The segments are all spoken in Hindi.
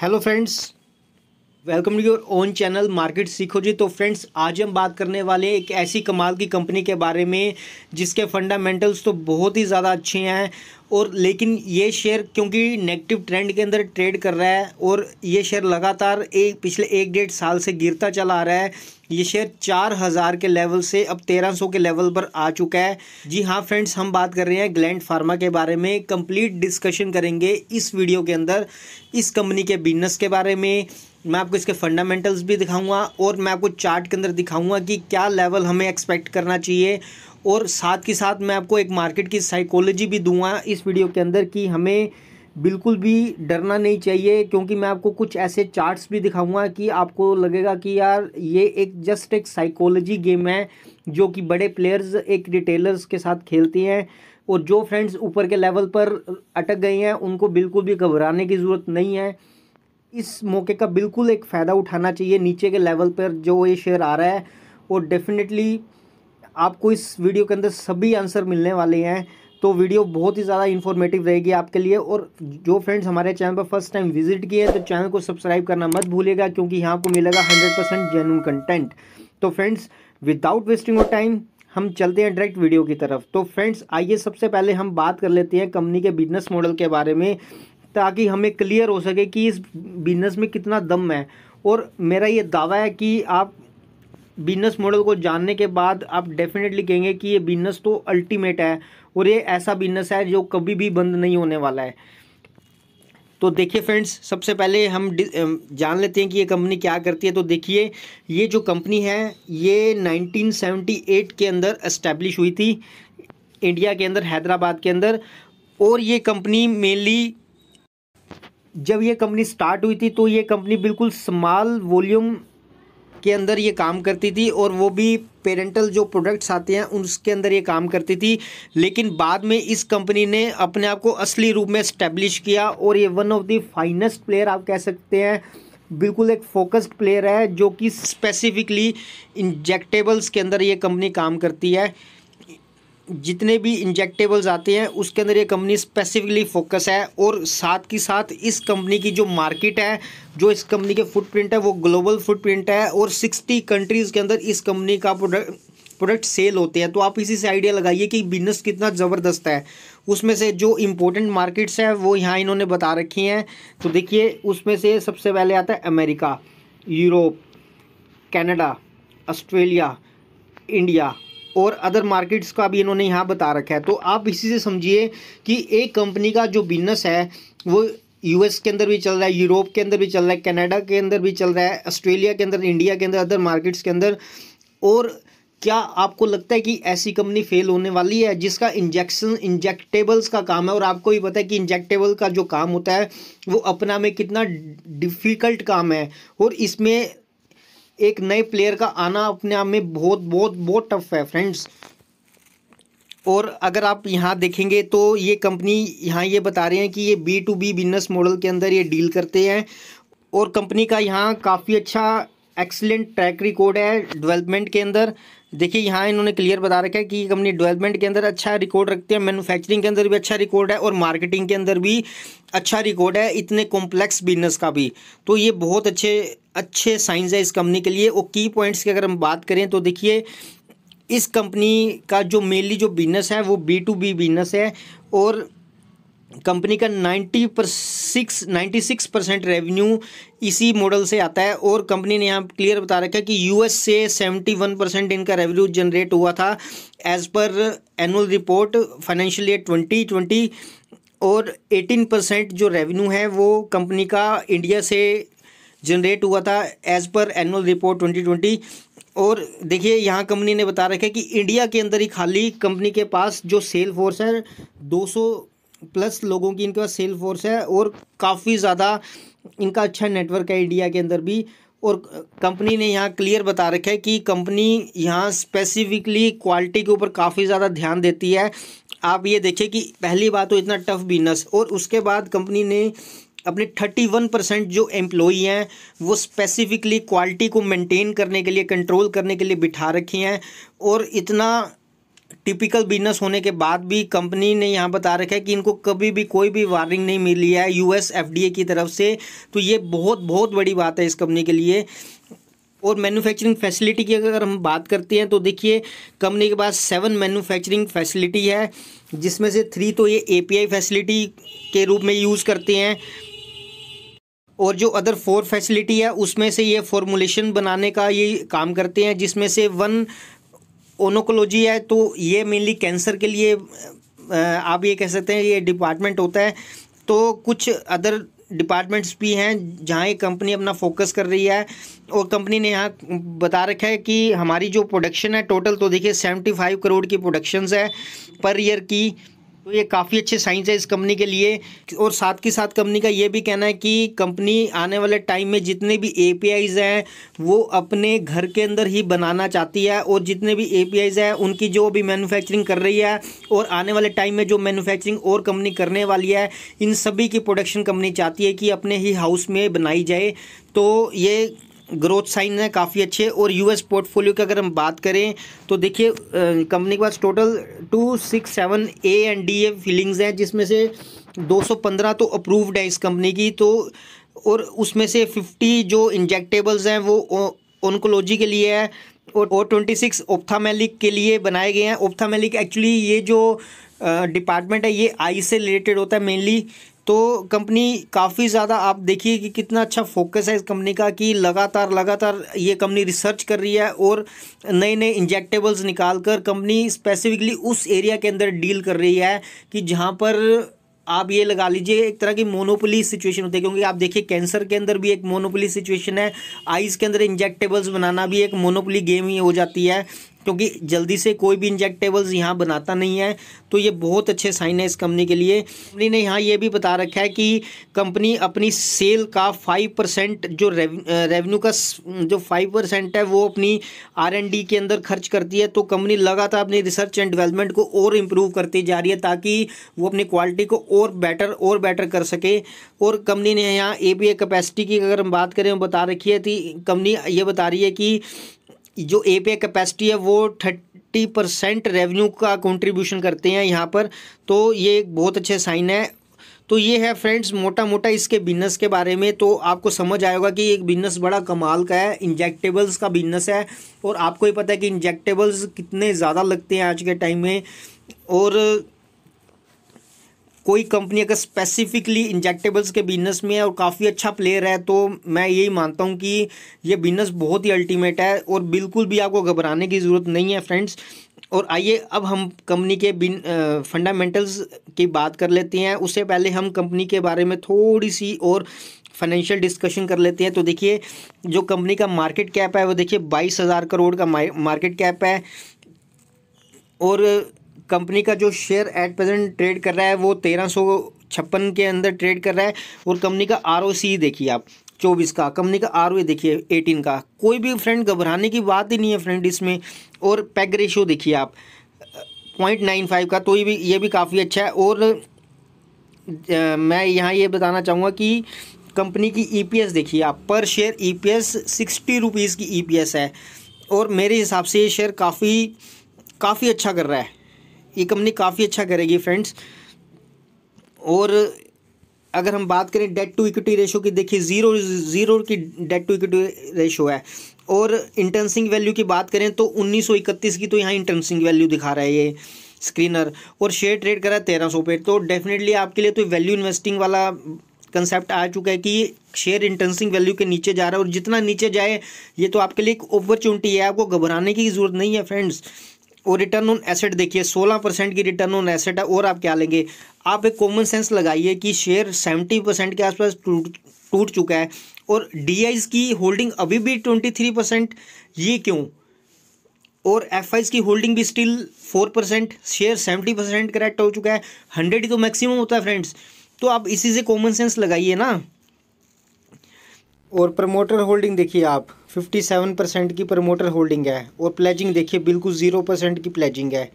hello friends welcome to your own channel market सीखो जी तो फ्रेंड्स आज हम बात करने वाले एक ऐसी कमाल की कंपनी के बारे में जिसके फंडामेंटल्स तो बहुत ही ज़्यादा अच्छे हैं और लेकिन ये शेयर क्योंकि नेगेटिव ट्रेंड के अंदर ट्रेड कर रहा है और ये शेयर लगातार एक पिछले एक डेढ़ साल से गिरता चला आ रहा है ये शेयर चार हज़ार के लेवल से अब तेरह सौ के लेवल पर आ चुका है जी हाँ फ्रेंड्स हम बात कर रहे हैं ग्लैंड फार्मा के बारे में कंप्लीट डिस्कशन करेंगे इस वीडियो के अंदर इस कंपनी के बिजनेस के बारे में मैं आपको इसके फंडामेंटल्स भी दिखाऊंगा और मैं आपको चार्ट के अंदर दिखाऊंगा कि क्या लेवल हमें एक्सपेक्ट करना चाहिए और साथ ही साथ मैं आपको एक मार्केट की साइकोलॉजी भी दूंगा इस वीडियो के अंदर कि हमें बिल्कुल भी डरना नहीं चाहिए क्योंकि मैं आपको कुछ ऐसे चार्ट्स भी दिखाऊंगा कि आपको लगेगा कि यार ये एक जस्ट एक साइकोलॉजी गेम है जो कि बड़े प्लेयर्स एक रिटेलर्स के साथ खेलते हैं और जो फ्रेंड्स ऊपर के लेवल पर अटक गए हैं उनको बिल्कुल भी घबराने की ज़रूरत नहीं है इस मौके का बिल्कुल एक फ़ायदा उठाना चाहिए नीचे के लेवल पर जो ये शेयर आ रहा है और डेफिनेटली आपको इस वीडियो के अंदर सभी आंसर मिलने वाले हैं तो वीडियो बहुत ही ज़्यादा इन्फॉर्मेटिव रहेगी आपके लिए और जो फ्रेंड्स हमारे चैनल पर फर्स्ट टाइम विजिट किए हैं तो चैनल को सब्सक्राइब करना मत भूलिएगा क्योंकि यहाँ आपको मिलेगा हंड्रेड परसेंट जेन्यून कंटेंट तो friends without wasting of time हम चलते हैं डायरेक्ट वीडियो की तरफ तो फ्रेंड्स आइए सबसे पहले हम बात कर लेते हैं कंपनी के बिजनेस मॉडल के बारे में ताकि हमें क्लियर हो सके कि इस बिज़नेस में कितना दम है और मेरा ये दावा है कि आप बिजनेस मॉडल को जानने के बाद आप डेफिनेटली कहेंगे कि ये बिजनेस तो अल्टीमेट है और ये ऐसा बिजनेस है जो कभी भी बंद नहीं होने वाला है तो देखिए फ्रेंड्स सबसे पहले हम जान लेते हैं कि ये कंपनी क्या करती है तो देखिए ये जो कंपनी है ये 1978 के अंदर इस्टेब्लिश हुई थी इंडिया के अंदर हैदराबाद के अंदर और ये कंपनी मेनली जब ये कंपनी स्टार्ट हुई थी तो ये कंपनी बिल्कुल स्मॉल वॉल्यूम के अंदर ये काम करती थी और वो भी पेरेंटल जो प्रोडक्ट्स आते हैं उसके अंदर ये काम करती थी लेकिन बाद में इस कंपनी ने अपने आप को असली रूप में इस्टेब्लिश किया और ये one of the finest player आप कह सकते हैं बिल्कुल एक फोकस्ड प्लेयर है जो कि स्पेसिफिकली इंजेक्टेबल्स के अंदर ये कंपनी काम करती है जितने भी इंजेक्टेबल्स आते हैं उसके अंदर ये कंपनी स्पेसिफिकली फोकस है और साथ ही साथ इस कंपनी की जो मार्केट है जो इस कंपनी के फुटप्रिंट है वो ग्लोबल फुटप्रिंट है और सिक्सटी कंट्रीज़ के अंदर इस कंपनी का प्रोडक्ट प्रोडक्ट सेल होते हैं तो आप इसी से आइडिया लगाइए कि बिजनेस कितना ज़बरदस्त है उसमें से जो इम्पोर्टेंट मार्केट्स हैं वो यहाँ इन्होंने बता रखी हैं तो देखिए उसमें से सबसे पहले आता है America Europe Canada Australia India और अदर मार्केट्स का भी इन्होंने यहाँ बता रखा है तो आप इसी से समझिए कि एक कंपनी का जो बिजनेस है वो यूएस के अंदर भी चल रहा है यूरोप के अंदर भी चल रहा है कनाडा के अंदर भी चल रहा है ऑस्ट्रेलिया के अंदर इंडिया के अंदर अदर मार्केट्स के अंदर और क्या आपको लगता है कि ऐसी कंपनी फेल होने वाली है जिसका इंजेक्शन इंजेक्टेबल्स का काम है और आपको भी पता है कि इंजेक्टेबल का जो काम होता है वो अपना में कितना डिफ़िकल्ट काम है और इसमें एक नए प्लेयर का आना अपने आप में बहुत बहुत बहुत टफ है फ्रेंड्स और अगर आप यहाँ देखेंगे तो ये कंपनी यहाँ ये बता रहे हैं कि ये B to B business model के अंदर ये डील करते हैं और कंपनी का यहाँ काफ़ी अच्छा एक्सलेंट ट्रैक रिकॉर्ड है डेवलपमेंट के अंदर देखिए यहाँ इन्होंने क्लियर बता रखा है कि ये कंपनी डेवलपमेंट के अंदर अच्छा रिकॉर्ड रखती है मैन्युफैक्चरिंग के अंदर भी अच्छा रिकॉर्ड है और मार्केटिंग के अंदर भी अच्छा रिकॉर्ड है इतने कॉम्प्लेक्स बिजनेस का भी तो ये बहुत अच्छे अच्छे साइंस है इस कंपनी के लिए और की पॉइंट्स की अगर हम बात करें तो देखिए इस कंपनी का जो मेनली जो बिजनेस है वो बी टू बी बिजनेस है और कंपनी का ninety six ninety six percent revenue इसी मॉडल से आता है और कंपनी ने यहाँ क्लियर बता रखा है कि यूएस से सेवेंटी वन परसेंट इनका रेवेन्यू जनरेट हुआ था as per annual report financial year twenty twenty और एटीन परसेंट जो रेवेन्यू है वो कंपनी का इंडिया से जनरेट हुआ था as per annual report twenty twenty और देखिए यहाँ कंपनी ने बता रखा है कि इंडिया के अंदर ही खाली कंपनी के पास जो सेल फोर्स है दो सौ प्लस लोगों की इनके पास सेल फोर्स है और काफ़ी ज़्यादा इनका अच्छा नेटवर्क है इंडिया के अंदर भी और कंपनी ने यहाँ क्लियर बता रखा है कि कंपनी यहाँ स्पेसिफिकली क्वालिटी के ऊपर काफ़ी ज़्यादा ध्यान देती है आप ये देखिए कि पहली बात तो इतना टफ बिजनेस और उसके बाद कंपनी ने अपने थर्टी वन परसेंट जो एम्प्लॉई हैं वो स्पेसिफिकली क्वालिटी को मेंटेन करने के लिए कंट्रोल करने के लिए बिठा रखी हैं और इतना टिपिकल बिजनेस होने के बाद भी कंपनी ने यहाँ बता रखा है कि इनको कभी भी कोई भी वार्निंग नहीं मिली है यूएस एफडीए की तरफ से तो ये बहुत बहुत बड़ी बात है इस कंपनी के लिए और मैन्युफैक्चरिंग फैसिलिटी की अगर हम बात करते हैं तो देखिए कंपनी के पास सेवन मैन्युफैक्चरिंग फैसिलिटी है जिसमें से थ्री तो ये एपीआई फैसिलिटी के रूप में यूज़ करते हैं और जो अदर फोर फैसिलिटी है उसमें से ये फॉर्मुलेशन बनाने का ये काम करते हैं जिसमें से वन ओनोकोलॉजी है तो ये मेनली कैंसर के लिए आप ये कह सकते हैं ये डिपार्टमेंट होता है तो कुछ अदर डिपार्टमेंट्स भी हैं जहाँ ये कंपनी अपना फोकस कर रही है और कंपनी ने यहाँ बता रखा है कि हमारी जो प्रोडक्शन है टोटल तो देखिए सेवेंटी फाइव करोड़ की प्रोडक्शंस है पर ईयर की तो ये काफ़ी अच्छे साइंस है इस कंपनी के लिए और साथ के साथ कंपनी का ये भी कहना है कि कंपनी आने वाले टाइम में जितने भी ए हैं वो अपने घर के अंदर ही बनाना चाहती है और जितने भी ए हैं उनकी जो अभी मैन्युफैक्चरिंग कर रही है और आने वाले टाइम में जो मैन्युफैक्चरिंग और कंपनी करने वाली है इन सभी की प्रोडक्शन कंपनी चाहती है कि अपने ही हाउस में बनाई जाए तो ये ग्रोथ साइन है काफ़ी अच्छे और यूएस पोर्टफोलियो की अगर हम बात करें तो देखिए कंपनी के पास total two six seven A and D a feelings हैं जिसमें से दो सौ पंद्रह तो अप्रूव्ड है इस कंपनी की तो और उसमें से फिफ्टी जो इंजेक्टेबल्स हैं वो ओनकोलॉजी के लिए है और ओ ट्वेंटी सिक्स ओप्थामेलिक के लिए बनाए गए हैं ओप्थामेलिक एक्चुअली ये जो डिपार्टमेंट है ये आई से रिलेटेड होता है मेनली तो कंपनी काफ़ी ज़्यादा आप देखिए कि कितना अच्छा फोकस है इस कंपनी का कि लगातार लगातार ये कंपनी रिसर्च कर रही है और नए नए इंजेक्टेबल्स निकाल कर कंपनी स्पेसिफिकली उस एरिया के अंदर डील कर रही है कि जहाँ पर आप ये लगा लीजिए एक तरह की मोनोपोली सिचुएशन होती है क्योंकि आप देखिए कैंसर के अंदर भी एक मोनोपोली सिचुएशन है आइज़ के अंदर इंजेक्टेबल्स बनाना भी एक मोनोपोली गेम ही हो जाती है क्योंकि जल्दी से कोई भी इंजेक्टेबल्स यहाँ बनाता नहीं है तो ये बहुत अच्छे साइन है इस कंपनी के लिए कंपनी ने यहाँ ये भी बता रखा है कि कंपनी अपनी सेल का फाइव परसेंट जो रेवेन्यू का जो फाइव परसेंट है वो अपनी आर एंड डी के अंदर खर्च करती है तो कंपनी लगातार अपनी रिसर्च एंड डेवलपमेंट को और इम्प्रूव करती जा रही है ताकि वो अपनी क्वालिटी को और बेटर और बेटर कर सके और कंपनी ने यहाँ ए पी ए कैपेसिटी की अगर हम बात करें बता रखी है कि कंपनी ये बता रही है कि जो ए पे कैपेसिटी है वो थर्टी परसेंट रेवन्यू का कंट्रीब्यूशन करते हैं यहाँ पर तो ये एक बहुत अच्छे साइन है तो ये है फ्रेंड्स मोटा मोटा इसके बिजनेस के बारे में तो आपको समझ आएगा कि एक बिजनेस बड़ा कमाल का है इंजेक्टेबल्स का बिजनेस है और आपको ही पता है कि इंजेक्टेबल्स कितने ज़्यादा लगते हैं आज के टाइम में और कोई कंपनी अगर स्पेसिफिकली इंजेक्टेबल्स के बिजनेस में और काफ़ी अच्छा प्लेयर है तो मैं यही मानता हूँ कि ये बिजनेस बहुत ही अल्टीमेट है और बिल्कुल भी आपको घबराने की ज़रूरत नहीं है फ्रेंड्स और आइए अब हम कंपनी के बिन फंडामेंटल्स की बात कर लेते हैं उससे पहले हम कंपनी के बारे में थोड़ी सी और फाइनेंशियल डिस्कशन कर लेते हैं तो देखिए जो कंपनी का मार्केट कैप है वो देखिए बाईस हज़ार करोड़ का मार्केट कैप है और कंपनी का जो शेयर एट प्रेजेंट ट्रेड कर रहा है वो तेरह सौ छप्पन के अंदर ट्रेड कर रहा है और कंपनी का आर देखिए आप चौबीस का कंपनी का आर देखिए एटीन का कोई भी फ्रेंड घबराने की बात ही नहीं है फ्रेंड इसमें और पैग रेशियो देखिए आप पॉइंट नाइन फाइव का तो ये भी ये भी काफ़ी अच्छा है और आ, मैं यहाँ ये बताना चाहूँगा कि कंपनी की ईपीएस e देखिए आप per share EPS e sixty rupees की ईपीएस e है और मेरे हिसाब से ये शेयर काफ़ी काफ़ी अच्छा कर रहा है ये कंपनी काफ़ी अच्छा करेगी फ्रेंड्स और अगर हम बात करें डेट टू इक्विटी रेशो की देखिए ज़ीरो ज़ीरो की डेट टू इक्विटी रेशो है और इंटरसिंग वैल्यू की बात करें तो 1931 की तो यहाँ इंटरसिंग वैल्यू दिखा रहा है ये स्क्रीनर और शेयर ट्रेड करा है तेरह सौ पे तो डेफिनेटली आपके लिए तो वैल्यू इन्वेस्टिंग वाला कंसेप्ट आ चुका है कि शेयर इंटर्नसिंग वैल्यू के नीचे जा रहा है और जितना नीचे जाए ये तो आपके लिए एक अपॉर्चुनिटी है आपको घबराने की ज़रूरत नहीं है फ्रेंड्स और रिटर्न ऑन एसेट देखिए 16 परसेंट की रिटर्न ऑन एसेट है और आप क्या लेंगे आप एक कॉमन सेंस लगाइए कि शेयर 70 परसेंट के आसपास टूट टूट चुका है और डी की होल्डिंग अभी भी 23 परसेंट ये क्यों और एफ की होल्डिंग भी still four percent share seventy percent correct हो चुका है हंड्रेड तो मैक्सिमम होता है फ्रेंड्स तो आप इसी से कॉमन सेंस लगाइए ना और प्रमोटर होल्डिंग देखिए आप 57 परसेंट की प्रमोटर होल्डिंग है और प्लेजिंग देखिए बिल्कुल ज़ीरो परसेंट की प्लेजिंग है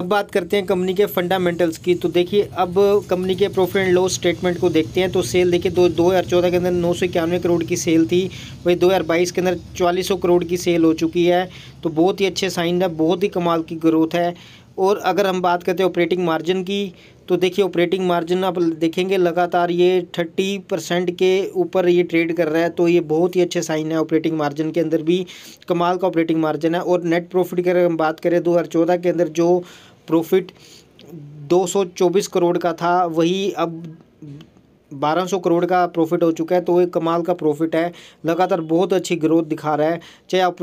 अब बात करते हैं कंपनी के फंडामेंटल्स की तो देखिए अब कंपनी के प्रॉफिट एंड लॉस स्टेटमेंट को देखते हैं तो सेल देखिए दो दो हज़ार चौदह के अंदर नौ सौ इक्यानवे करोड़ की सेल थी वही दो हज़ार बाईस के अंदर चालीस सौ करोड़ की सेल हो चुकी है तो बहुत ही अच्छे साइन है बहुत ही कमाल की ग्रोथ है और अगर हम बात करते हैं ऑपरेटिंग मार्जिन की तो देखिए ऑपरेटिंग मार्जिन आप देखेंगे लगातार ये थर्टी परसेंट के ऊपर ये ट्रेड कर रहा है तो ये बहुत ही अच्छे साइन है ऑपरेटिंग मार्जिन के अंदर भी कमाल का ऑपरेटिंग मार्जिन है और नेट प्रॉफिट की अगर हम बात करें दो के अंदर जो प्रॉफिट 224 करोड़ का था वही अब 1200 करोड़ का प्रॉफिट हो चुका है तो ये कमाल का प्रॉफिट है लगातार बहुत अच्छी ग्रोथ दिखा रहा है चाहे आप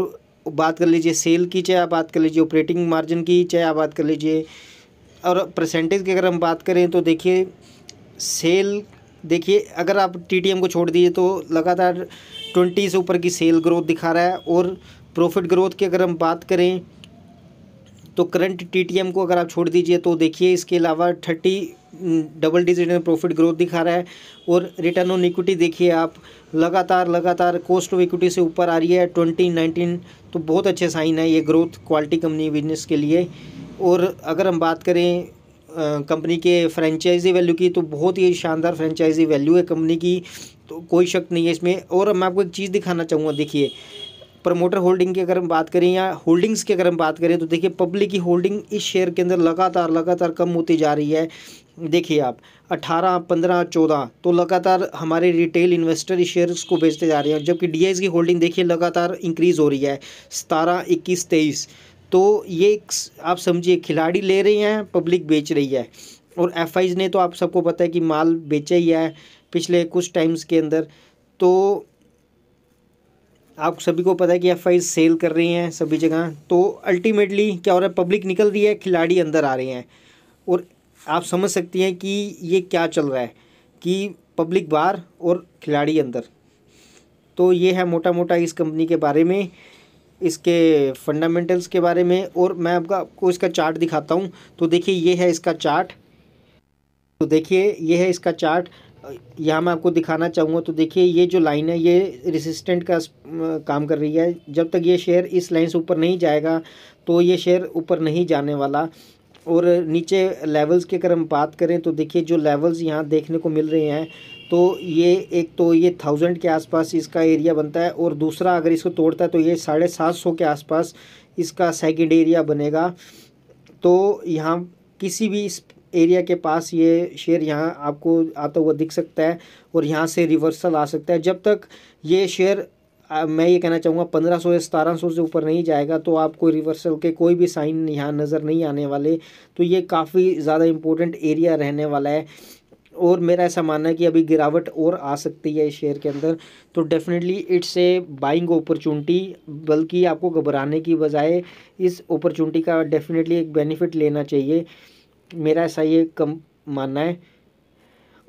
बात कर लीजिए सेल की चाहे आप बात कर लीजिए ऑपरेटिंग मार्जिन की चाहे आप बात कर लीजिए और परसेंटेज की अगर हम बात करें तो देखिए सेल देखिए अगर आप टीटीएम को छोड़ दीजिए तो लगातार ट्वेंटी से ऊपर की सेल ग्रोथ दिखा रहा है और प्रॉफिट ग्रोथ की अगर हम बात करें तो करंट टीटीएम को अगर आप छोड़ दीजिए तो देखिए इसके अलावा थर्टी डबल डिजिट में प्रॉफिट ग्रोथ दिखा रहा है और रिटर्न ऑन इक्विटी देखिए आप लगातार लगातार कॉस्ट ऑफ इक्विटी से ऊपर आ रही है ट्वेंटी नाइनटीन तो बहुत अच्छे साइन है ये ग्रोथ क्वालिटी कंपनी बिजनेस के लिए और अगर हम बात करें कंपनी के फ्रेंचाइजी वैल्यू की तो बहुत ही शानदार फ्रेंचाइजी वैल्यू है कंपनी की तो कोई शक नहीं है इसमें और मैं आपको एक चीज़ दिखाना चाहूँगा देखिए प्रमोटर होल्डिंग की अगर हम बात करें या होल्डिंग्स की अगर हम बात करें तो देखिए पब्लिक की होल्डिंग इस शेयर के अंदर लगातार लगातार कम होती जा रही है देखिए आप 18, 15, 14 तो लगातार हमारे रिटेल इन्वेस्टर इस शेयर्स को बेचते जा रहे हैं जबकि डी की होल्डिंग देखिए लगातार इंक्रीज़ हो रही है सतारह इक्कीस तेईस तो ये आप समझिए खिलाड़ी ले रहे हैं पब्लिक बेच रही है और एफ ने तो आप सबको पता है कि माल बेचा ही है पिछले कुछ टाइम्स के अंदर तो आप सभी को पता है कि एफ सेल कर रही हैं सभी जगह तो अल्टीमेटली क्या हो रहा है पब्लिक निकल रही है खिलाड़ी अंदर आ रहे हैं और आप समझ सकती हैं कि ये क्या चल रहा है कि पब्लिक बाहर और खिलाड़ी अंदर तो ये है मोटा मोटा इस कंपनी के बारे में इसके फंडामेंटल्स के बारे में और मैं आपका आपको इसका चार्ट दिखाता हूँ तो देखिए ये है इसका चार्ट तो देखिए ये है इसका चार्ट यहाँ मैं आपको दिखाना चाहूँगा तो देखिए ये जो लाइन है ये रेसिस्टेंट का काम कर रही है जब तक ये शेयर इस लाइन से ऊपर नहीं जाएगा तो ये शेयर ऊपर नहीं जाने वाला और नीचे लेवल्स के अगर हम बात करें तो देखिए जो लेवल्स यहाँ देखने को मिल रहे हैं तो ये एक तो ये थाउजेंड के आसपास इसका एरिया बनता है और दूसरा अगर इसको तोड़ता है तो ये साढ़े सात सौ के आसपास इसका सेकंड एरिया बनेगा तो यहाँ किसी भी इस एरिया के पास ये शेयर यहाँ आपको आता हुआ दिख सकता है और यहाँ से रिवर्सल आ सकता है जब तक ये शेयर मैं ये कहना चाहूँगा पंद्रह सौ या सतारह सौ से ऊपर नहीं जाएगा तो आपको रिवर्सल के कोई भी साइन यहाँ नज़र नहीं आने वाले तो ये काफ़ी ज़्यादा इम्पोर्टेंट एरिया रहने वाला है और मेरा ऐसा मानना है कि अभी गिरावट और आ सकती है इस शेयर के अंदर तो definitely it's a buying opportunity बल्कि आपको घबराने की बजाय इस अपॉर्चुनिटी का डेफिनेटली एक बेनिफिट लेना चाहिए मेरा ऐसा ये कम मानना है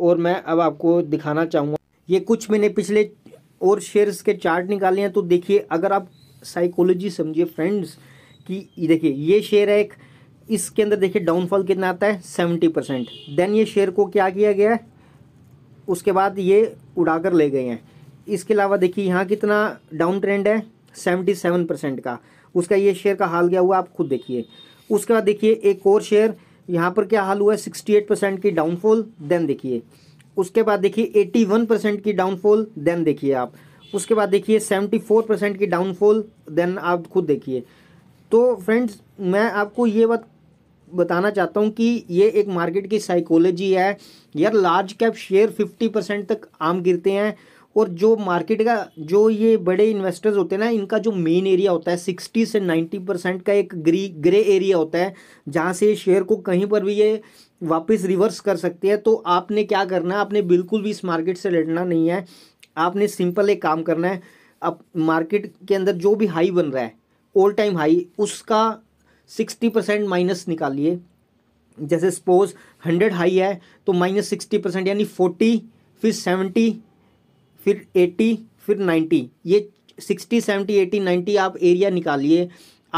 और मैं अब आपको दिखाना चाहूँगा ये कुछ मैंने पिछले और शेयर्स के चार्ट निकाले हैं तो देखिए अगर आप साइकोलॉजी समझिए फ्रेंड्स कि देखिए ये शेयर है एक इसके अंदर देखिए डाउनफॉल कितना आता है सेवेंटी परसेंट देन ये शेयर को क्या किया गया है उसके बाद ये उड़ा कर ले गए हैं इसके अलावा देखिए यहाँ कितना डाउन ट्रेंड है सेवेंटी सेवन परसेंट का उसका ये शेयर का हाल क्या हुआ आप खुद देखिए उसके बाद देखिए एक और शेयर यहाँ पर क्या हाल हुआ है सिक्सटी एट परसेंट की डाउनफॉल देन देखिए उसके बाद देखिए एट्टी वन परसेंट की डाउनफॉल देन देखिए आप उसके बाद देखिए सेवेंटी फोर परसेंट की डाउनफॉल देन आप खुद देखिए तो फ्रेंड्स मैं आपको ये बात बताना चाहता हूँ कि ये एक मार्केट की साइकोलॉजी है यार large cap share fifty percent तक आम गिरते हैं और जो मार्केट का जो ये बड़े इन्वेस्टर्स होते हैं ना इनका जो मेन एरिया होता है सिक्सटी से नाइन्टी परसेंट का एक ग्री ग्रे एरिया होता है जहाँ से शेयर को कहीं पर भी ये वापस रिवर्स कर सकते हैं तो आपने क्या करना है आपने बिल्कुल भी इस मार्केट से लड़ना नहीं है आपने सिंपल एक काम करना है अब मार्केट के अंदर जो भी हाई बन रहा है ऑल टाइम हाई उसका सिक्सटी परसेंट माइनस निकालिए जैसे सपोज हंड्रेड हाई है तो माइनस सिक्सटी परसेंट यानी फोर्टी फिर सेवेंटी फिर एट्टी फिर नाइन्टी ये सिक्सटी सेवेंटी एटी नाइन्टी आप एरिया निकालिए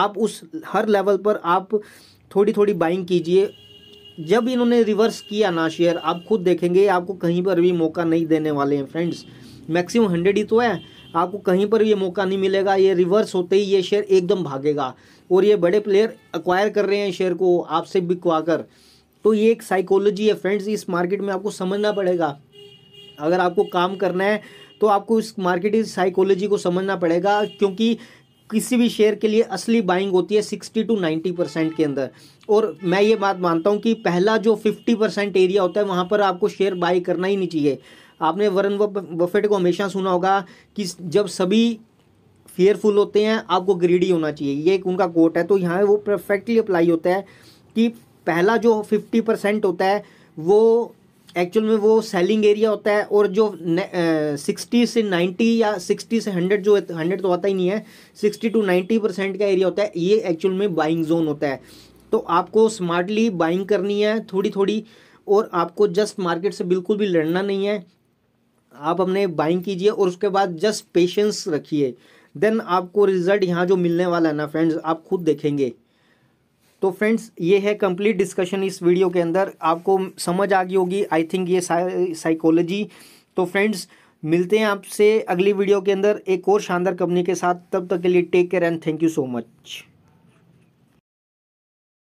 आप उस हर लेवल पर आप थोड़ी थोड़ी बाइंग कीजिए जब इन्होंने रिवर्स किया ना शेयर आप खुद देखेंगे आपको कहीं पर भी मौका नहीं देने वाले हैं फ्रेंड्स मैक्सिमम हंड्रेड ही तो है आपको कहीं पर ये मौका नहीं मिलेगा ये रिवर्स होते ही ये शेयर एकदम भागेगा और ये बड़े प्लेयर अक्वायर कर रहे हैं शेयर को आपसे बिकवा कर तो ये एक साइकोलॉजी है फ्रेंड्स इस मार्केट में आपको समझना पड़ेगा अगर आपको काम करना है तो आपको इस मार्केट साइकोलॉजी को समझना पड़ेगा क्योंकि किसी भी शेयर के लिए असली बाइंग होती है सिक्सटी टू नाइन्टी परसेंट के अंदर और मैं ये बात मानता हूँ कि पहला जो फिफ्टी परसेंट एरिया होता है वहाँ पर आपको शेयर बाई करना ही नहीं चाहिए आपने वरन बफेट को हमेशा सुना होगा कि जब सभी फेयरफुल होते हैं आपको ग्रीडी होना चाहिए ये एक उनका कोट है तो यहाँ वो परफेक्टली अप्लाई होता है कि पहला जो फिफ्टी परसेंट होता है वो एक्चुअल में वो सेलिंग एरिया होता है और जो सिक्सटी से नाइन्टी या सिक्सटी से हंड्रेड जो हंड्रेड तो आता ही नहीं है सिक्सटी टू नाइन्टी परसेंट का एरिया होता है ये एक्चुअल में बाइंग जोन होता है तो आपको स्मार्टली बाइंग करनी है थोड़ी थोड़ी और आपको जस्ट मार्केट से बिल्कुल भी लड़ना नहीं है आप अपने बाइंग कीजिए और उसके बाद जस्ट पेशेंस रखिए देन आपको रिजल्ट यहाँ जो मिलने वाला है ना फ्रेंड्स आप खुद देखेंगे तो फ्रेंड्स ये है कंप्लीट डिस्कशन इस वीडियो के अंदर आपको समझ आ गई होगी आई थिंक ये साइकोलॉजी तो फ्रेंड्स मिलते हैं आपसे अगली वीडियो के अंदर एक और शानदार कंपनी के साथ तब तक के लिए take care and thank you so much